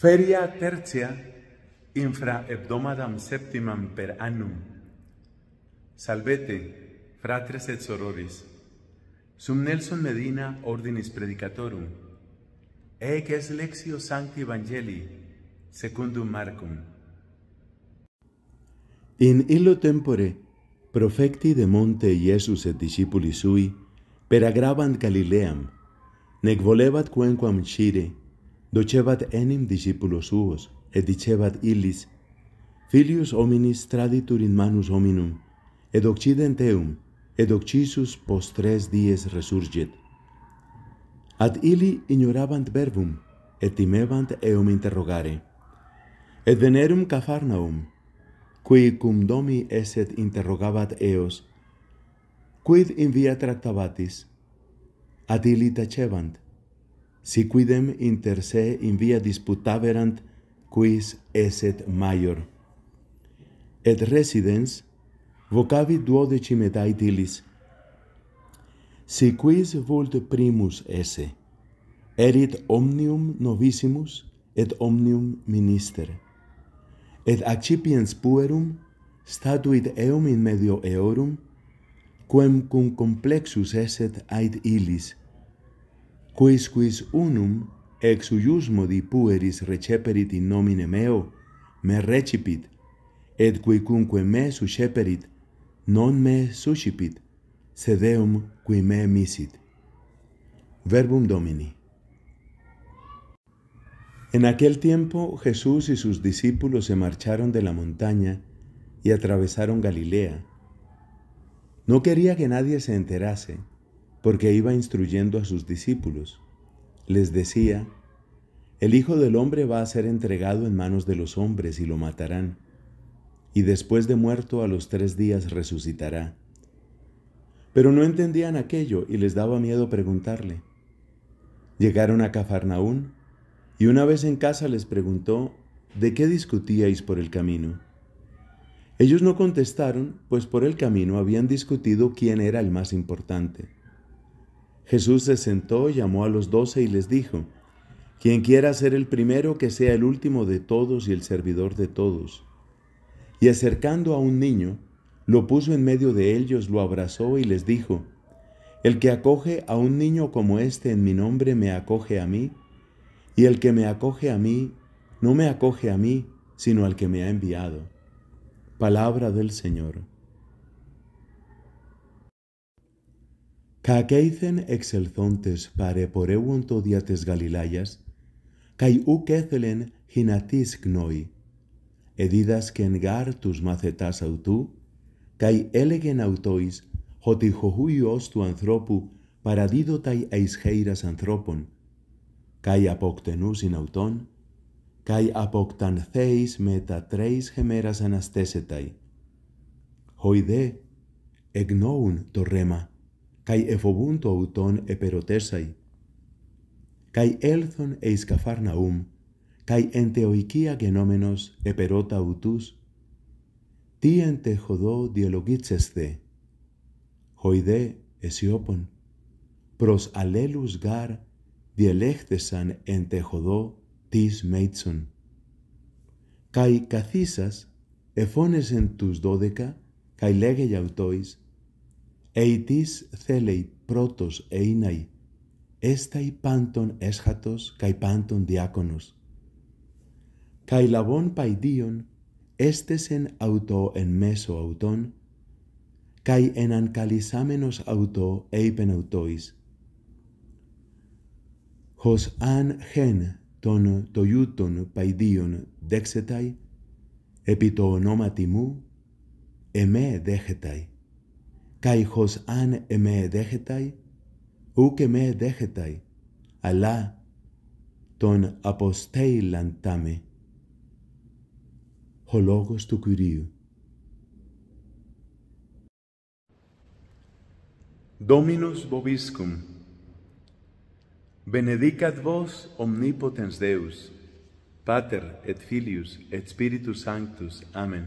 Feria tercia infra hebdomadam septimam per annum. Salvete, fratres et sororis. Sum Nelson Medina ordinis predicatorum. Ec es lexio sancti evangelii secundum Marcum. In illo tempore profecti de monte Iesus et discipuli sui per Galileam nec volebat quenquam scire Docebat enim discipulos suos, et dicebat illis, Filius hominis traditur in manus hominum, et occident eum, et occisus post tres dies resurget. Ad illi ignorabant verbum, et timebant eum interrogare. Et venerum Cafarnaum, qui cum domi eset interrogabat eos, quid in via tractabatis, ad illi tacebant, si quidem inter se in via disputaverant quis eset maior. Et residens vocavit duodecim et aetilis. Si quis vult primus esse, erit omnium novissimus et omnium minister. Et accipiens puerum statuit eum in medio eorum, quem cum complexus eset ait illis, quis unum ex di modi pueris receperit in nomine meo, me recipit, et quicunque me susceperit, non me suscipit, sed eum qui me misit. Verbum Domini. En aquel tiempo Jesús y sus discípulos se marcharon de la montaña y atravesaron Galilea. No quería que nadie se enterase, porque iba instruyendo a sus discípulos. Les decía, el Hijo del Hombre va a ser entregado en manos de los hombres y lo matarán, y después de muerto a los tres días resucitará. Pero no entendían aquello y les daba miedo preguntarle. Llegaron a Cafarnaún y una vez en casa les preguntó, ¿de qué discutíais por el camino? Ellos no contestaron, pues por el camino habían discutido quién era el más importante. Jesús se sentó, llamó a los doce y les dijo, Quien quiera ser el primero, que sea el último de todos y el servidor de todos. Y acercando a un niño, lo puso en medio de ellos, lo abrazó y les dijo, El que acoge a un niño como este en mi nombre me acoge a mí, y el que me acoge a mí, no me acoge a mí, sino al que me ha enviado. Palabra del Señor. κακέιθεν εξελθόντες το δια της Γαλιλαίας, καί ουκ έθελεν χινατής γνώη, εδίδασκεν γάρ τους μαθετάς αυτού, καί έλεγεν αυτοίς, ότι χωχού Υιός του ανθρώπου παραδίδοται εις χέιρας ανθρώπων, καί αποκτενούσιν αυτόν, καί αποκτανθέης με τα τρέης χεμέρας αναστέσεται. Χοϊδέ, εγνώουν το ρέμα, εφοβούν το ουτόν επερωτέσαι. Καί έλθον εις καφάρναούμ, εν εντεοικία γενόμενος επερώτα ουτούς, τι εν τεχοδό διαλογίτσεσθε, χοιδέ εσιόπον, προς αλέλους γάρ διελέχθεσαν εν τεχοδό τίς μέιτσον. Καί καθίσας εφώνεσεν τους δώδεκα, καί λέγε γιαυτόης, Εητής θέλει πρώτος είναι εσται πάντων έσχατος καί πάντων διάκονος. Καί λαβών παϊδίων, έστεσεν αυτο εν μέσω αυτών, καί εναν καλυσάμενος αυτό έιπεν αυτοίς. Χως αν χεν τον το παϊδίον δέξεтай, επί το ονόματι μου, εμέ δέχεται καηχος αν εμέ δέχεται, ούκ εμέ δέχεται, αλλά τον αποστέιλαν τάμε. Ο λόγος του Κυρίου. Dominus vobiscum. Benedicat vos omnipotens Deus, Pater et Filius et Spiritus Sanctus. Amen.